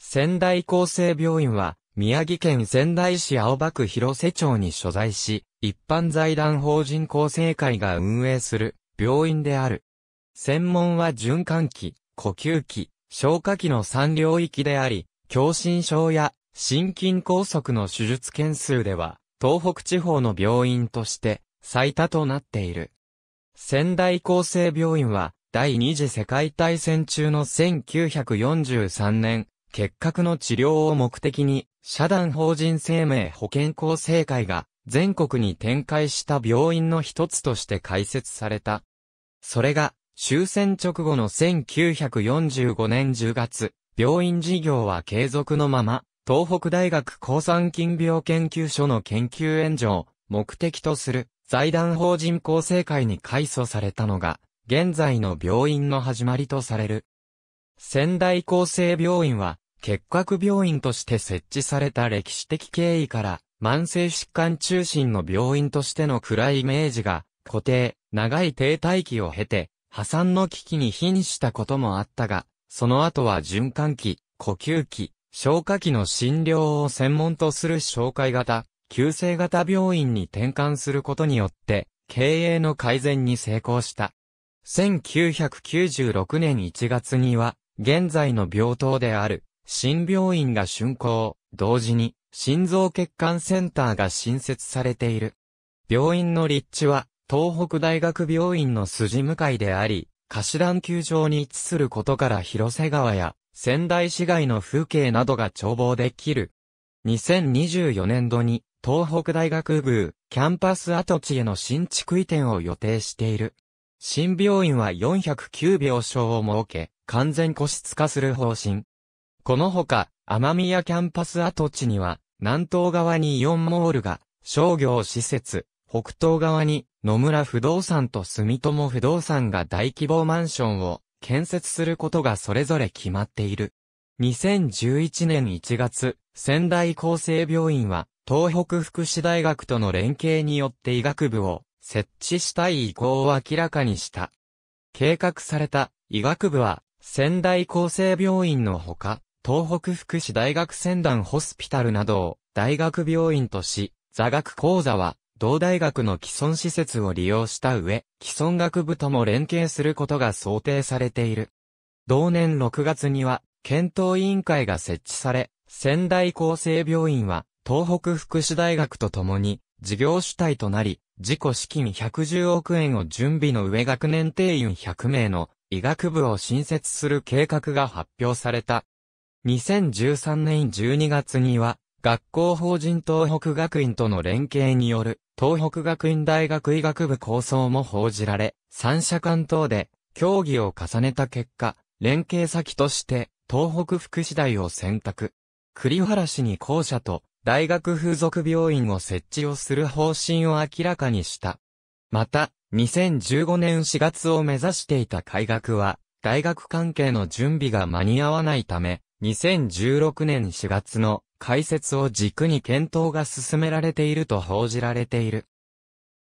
仙台厚生病院は、宮城県仙台市青葉区広瀬町に所在し、一般財団法人厚生会が運営する病院である。専門は循環器、呼吸器、消化器の3領域であり、狭心症や心筋梗塞の手術件数では、東北地方の病院として最多となっている。仙台厚生病院は、第二次世界大戦中の1943年、結核の治療を目的に、社団法人生命保健厚生会が全国に展開した病院の一つとして開設された。それが、終戦直後の1945年10月、病院事業は継続のまま、東北大学高酸菌病研究所の研究援助を目的とする財団法人厚生会に改祖されたのが、現在の病院の始まりとされる。仙台厚生病院は、結核病院として設置された歴史的経緯から、慢性疾患中心の病院としての暗いイメージが、固定、長い停滞期を経て、破産の危機に瀕したこともあったが、その後は循環器、呼吸器、消化器の診療を専門とする紹介型、急性型病院に転換することによって、経営の改善に成功した。1996年1月には、現在の病棟である、新病院が竣工、同時に、心臓血管センターが新設されている。病院の立地は、東北大学病院の筋向かいであり、団球場に位置することから広瀬川や、仙台市街の風景などが眺望できる。2024年度に、東北大学部、キャンパス跡地への新築移転を予定している。新病院は409病床を設け、完全個室化する方針。このほか、天宮キャンパス跡地には、南東側にイオンモールが、商業施設、北東側に野村不動産と住友不動産が大規模マンションを建設することがそれぞれ決まっている。2011年1月、仙台厚生病院は、東北福祉大学との連携によって医学部を設置したい意向を明らかにした。計画された医学部は仙台厚生病院のほか、東北福祉大学仙団ホスピタルなどを大学病院とし、座学講座は、同大学の既存施設を利用した上、既存学部とも連携することが想定されている。同年6月には、検討委員会が設置され、仙台厚生病院は、東北福祉大学とともに、事業主体となり、自己資金110億円を準備の上学年定員100名の医学部を新設する計画が発表された。2013年12月には、学校法人東北学院との連携による、東北学院大学医学部構想も報じられ、三者間等で、協議を重ねた結果、連携先として、東北福祉大を選択。栗原市に校舎と、大学付属病院を設置をする方針を明らかにした。また、2015年4月を目指していた改革は、大学関係の準備が間に合わないため、2016年4月の開設を軸に検討が進められていると報じられている。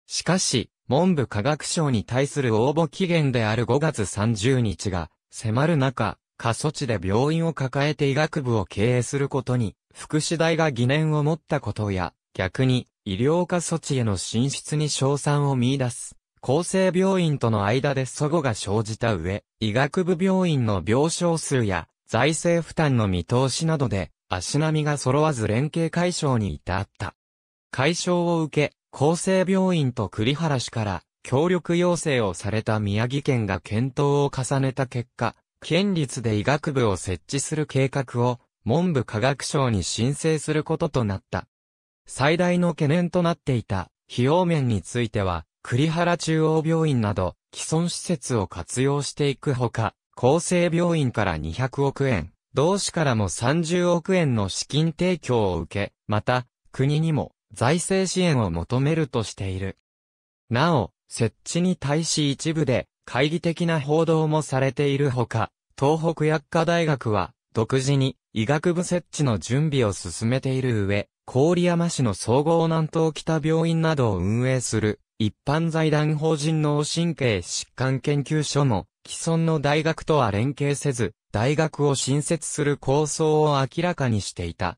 しかし、文部科学省に対する応募期限である5月30日が迫る中、過疎地で病院を抱えて医学部を経営することに、福祉大が疑念を持ったことや、逆に医療過疎地への進出に賞賛を見出す厚生病院との間で祖齬が生じた上、医学部病院の病床数や財政負担の見通しなどで足並みが揃わず連携解消に至った。解消を受け、厚生病院と栗原氏から協力要請をされた宮城県が検討を重ねた結果、県立で医学部を設置する計画を文部科学省に申請することとなった。最大の懸念となっていた費用面については、栗原中央病院など、既存施設を活用していくほか、厚生病院から200億円、同市からも30億円の資金提供を受け、また、国にも財政支援を求めるとしている。なお、設置に対し一部で、懐疑的な報道もされているほか、東北薬科大学は、独自に医学部設置の準備を進めている上、郡山市の総合南東北病院などを運営する一般財団法人脳神経疾患研究所も、既存の大学とは連携せず、大学を新設する構想を明らかにしていた。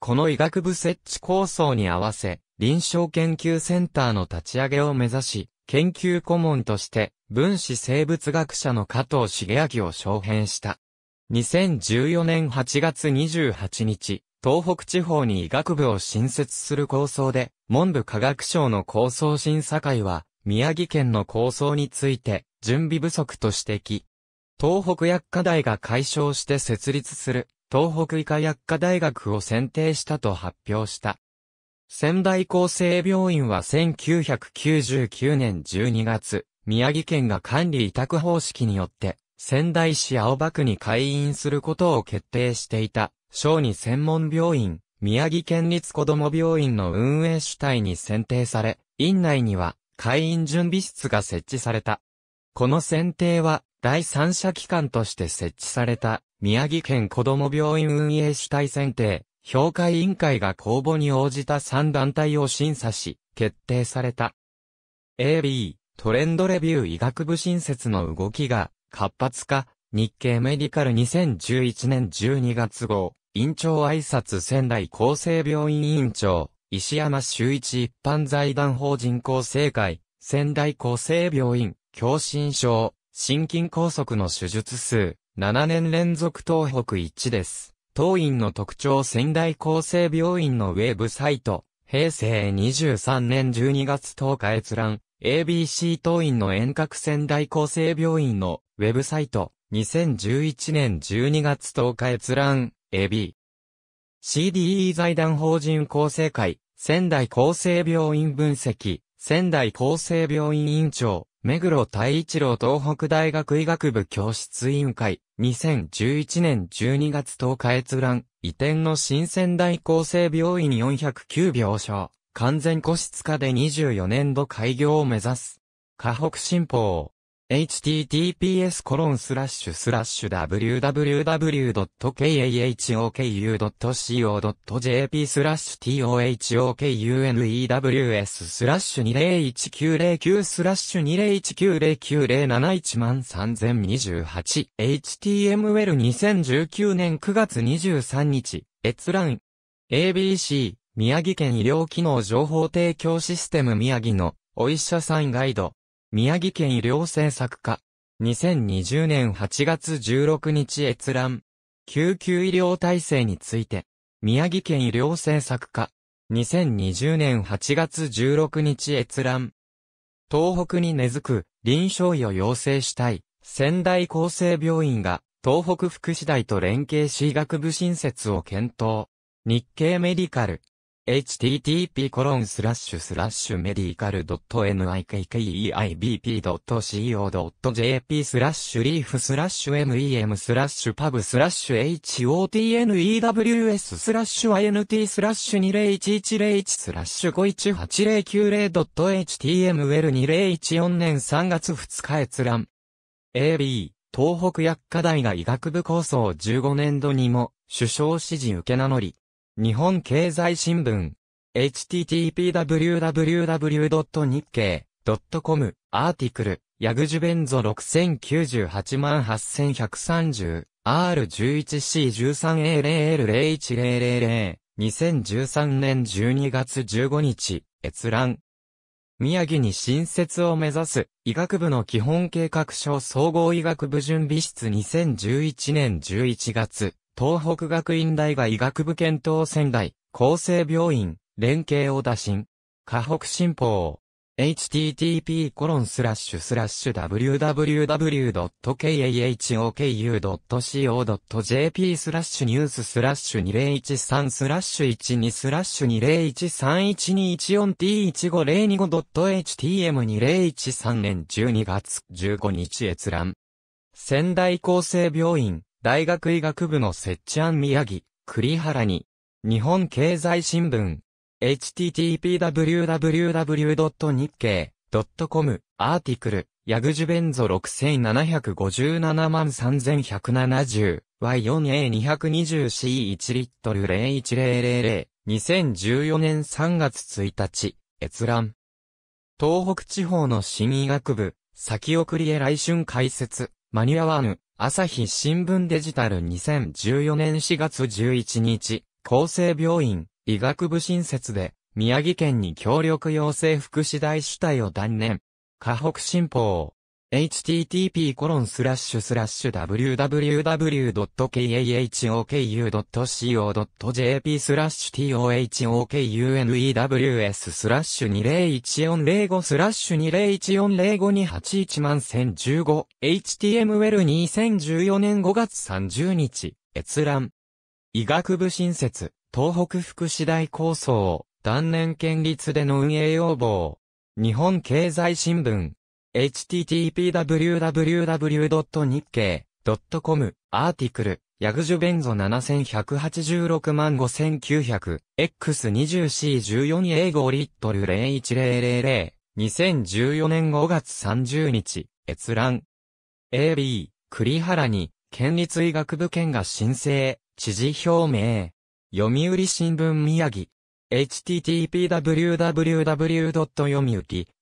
この医学部設置構想に合わせ、臨床研究センターの立ち上げを目指し、研究顧問として、分子生物学者の加藤茂明を招聘した。2014年8月28日、東北地方に医学部を新設する構想で、文部科学省の構想審査会は、宮城県の構想について、準備不足と指摘。東北薬科大が解消して設立する、東北医科薬科大学を選定したと発表した。仙台厚生病院は1999年12月、宮城県が管理委託方式によって、仙台市青葉区に開院することを決定していた、小児専門病院、宮城県立子ども病院の運営主体に選定され、院内には会員準備室が設置された。この選定は、第三者機関として設置された、宮城県子ども病院運営主体選定、評価委員会が公募に応じた3団体を審査し、決定された。AB、トレンドレビュー医学部新設の動きが、活発化、日経メディカル2011年12月号、院長挨拶仙台厚生病院院長、石山修一一般財団法人厚生会、仙台厚生病院、狭心症、心筋梗塞の手術数、7年連続東北一です。当院の特徴仙台厚生病院のウェブサイト、平成23年12月10日閲覧、ABC 党員の遠隔仙台厚生病院のウェブサイト、2011年12月10日閲覧、AB。CDE 財団法人厚生会、仙台厚生病院分析、仙台厚生病院院長、目黒太一郎東北大学医学部教室委員会、2011年12月10日閲覧、移転の新仙台厚生病院409病床。完全個室化で24年度開業を目指す。河北新報。https コロンスラッシュスラッシュ www.kahoku.co.jp スラッシュ tohokunews スラッシュ201909スラッシュ2 0 1 9 0 9 0 7 1 3 0 2 8 html2019 年9月23日閲覧 ABC 宮城県医療機能情報提供システム宮城のお医者さんガイド。宮城県医療政策課。2020年8月16日閲覧。救急医療体制について。宮城県医療政策課。2020年8月16日閲覧。東北に根付く臨床医を養成したい仙台厚生病院が東北福祉大と連携し医学部新設を検討。日経メディカル。http コロンスラッシュスラッシュメディカル .nikkeibp.co.jp スラッシュリーフスラッシュ mem スラッシュパブスラッシュ hotnews スラッシュ int スラッシュ20110スラッシュ 518090.html2014 年3月2日閲覧 AB 東北薬科大が医学部構想15年度にも首相指示受け名乗り日本経済新聞 http://www.nikkei.com アーティクルヤグジュベンゾ6098万 8130R11C13A0L01000 2013年12月15日閲覧宮城に新設を目指す医学部の基本計画書総合医学部準備室2011年11月東北学院大学医学部検討仙台、厚生病院、連携を打診。河北新報。http www.kahoku.co.jp スラッシュニューススラッシュ2013スラッシュ12スラッシュ 20131214t1502.htm2013 年12月15日閲覧。仙台厚生病院大学医学部の設置案宮城、栗原に、日本経済新聞、http://www.nikkei.com、アーティクル、ヤグジュベンゾ6757万3170、Y4A220C1 リットル01000、2014年3月1日、閲覧。東北地方の新医学部、先送りへ来春開設、ニュアワヌ。朝日新聞デジタル2014年4月11日、厚生病院、医学部新設で、宮城県に協力要請福祉大主体を断念。河北新報、http://www.kahoku.co.jp スラッシュ tohokunews スラッシュ201405スラッシュ201405に8万1015 html2014 年5月30日閲覧医学部新設東北福祉大構想断念県立での運営要望日本経済新聞 http://www.nikkei.com アーティクル、ヤグジュベンゾ7186万 5900X20C14 a 5リットル01000 2014年5月30日、閲覧。AB、栗原に、県立医学部県が申請、知事表明。読売新聞宮城。http://www. 読売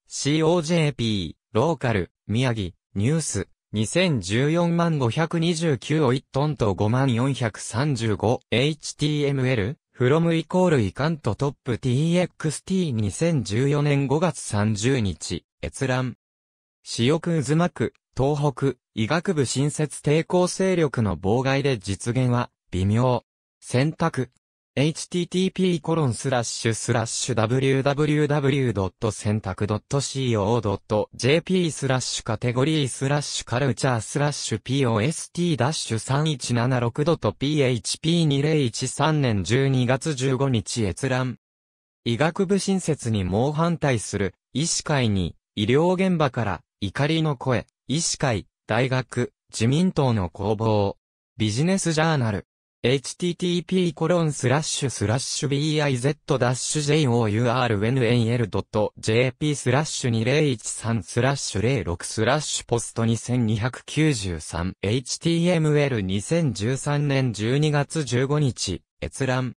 .co.jp ローカル、宮城、ニュース、2014万529を1トンと5万 435HTML? フロムイコールイカントトップ txt2014 年5月30日、閲覧。私欲渦巻く、東北、医学部新設抵抗勢力の妨害で実現は、微妙。選択、http://www. 選択 .co.jp スラッシュカテゴリースラッシュカルチャースラッシュ post-3176.php2013 年12月15日閲覧。医学部新設に猛反対する、医師会に、医療現場から、怒りの声、医師会、大学、自民党の攻防。ビジネスジャーナル。http://biz-journal.jp スラッシュ2013スラッシュ06スラッシュポスト 2293html2013 年12月15日閲覧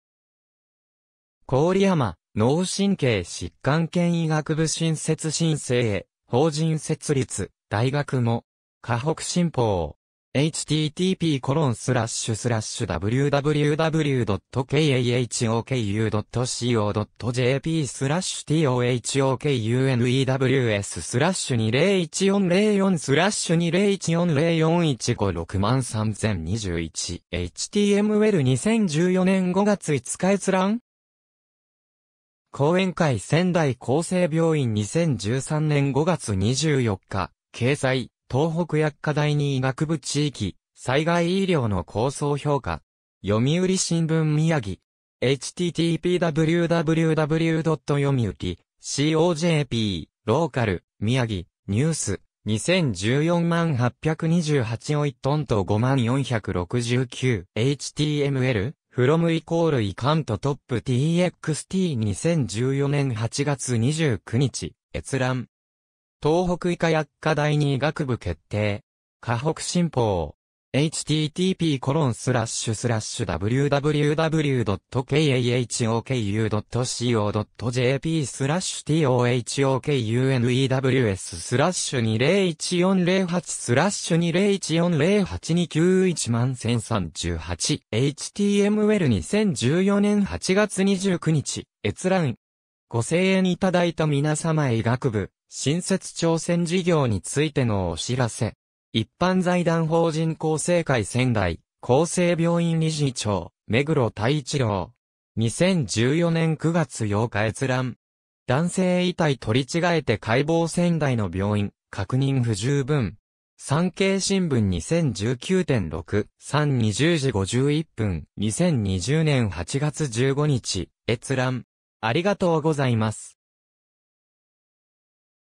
郡山脳神経疾患研医学部新設申請へ法人設立大学も河北新報 http://www.kahoku.co.jp tohokunews 201404 201404156321 html2014 年5月5日閲覧講演会仙台厚生病院2013年5月24日掲載東北薬科大に医学部地域、災害医療の構想評価。読売新聞宮城。http://www.yomuri.cojp ローカル、宮城、ニュース、2014万828を1トンと5万 469html、from イコールイカントトップ txt2014 年8月29日、閲覧。東北医科薬科第二医学部決定。河北新報。http コロンスラッシュスラッシュ www.kahoku.co.jp スラッシュ tohokunews スラッシュ201408スラッシュ2 0 1 4 0 8 2 9 1万1038 html 2014年8月29日閲覧ご声援いただいた皆様医学部新設挑戦事業についてのお知らせ。一般財団法人厚生会仙台、厚生病院理事長、目黒太一郎。2014年9月8日閲覧。男性遺体取り違えて解剖仙台の病院、確認不十分。産経新聞2019.6、320時51分、2020年8月15日、閲覧。ありがとうございます。